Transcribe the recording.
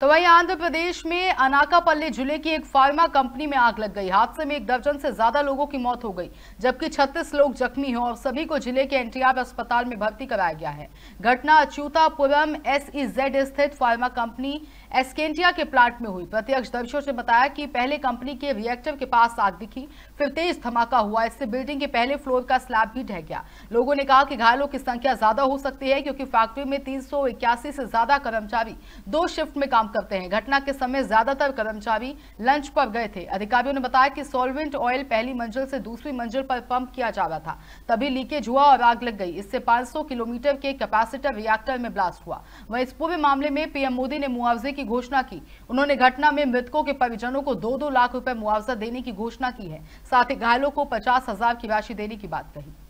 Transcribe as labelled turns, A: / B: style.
A: तो वहीं आंध्र प्रदेश में अनाकापल्ली जिले की एक फार्मा कंपनी में आग लग गई हादसे में एक दर्जन से ज्यादा लोगों की मौत हो गई जबकि 36 लोग जख्मी हो और सभी को जिले के एनटीआर अस्पताल में भर्ती कराया गया है घटना अच्युतापुरम एसईजेड e स्थित फार्मा कंपनी एसकेटिया के प्लांट में हुई प्रत्यक्ष दर्शियों ने बताया कि पहले कंपनी के रिएक्टर के पास आग दिखी फिर तेज धमाका हुआ इससे बिल्डिंग के पहले फ्लोर का स्लैब भी ढह गया लोगों ने कहा कि घायलों की संख्या ज्यादा हो सकती है क्योंकि फैक्ट्री में तीन से ज्यादा कर्मचारी दो शिफ्ट में काम काम करते हैं घटना के समय ज्यादातर कर्मचारी लंच पर गए थे अधिकारियों ने बताया कि सॉल्वेंट ऑयल पहली मंजिल से दूसरी मंजिल पर पंप किया जा रहा था तभी लीकेज हुआ और आग लग गई इससे 500 किलोमीटर के कैपेसिटर रिएक्टर में ब्लास्ट हुआ वह इस पूरे मामले में पीएम मोदी ने मुआवजे की घोषणा की उन्होंने घटना में मृतकों के परिजनों को दो दो लाख रुपए मुआवजा देने की घोषणा की है साथ ही घायलों को पचास हजार की राशि देने की बात कही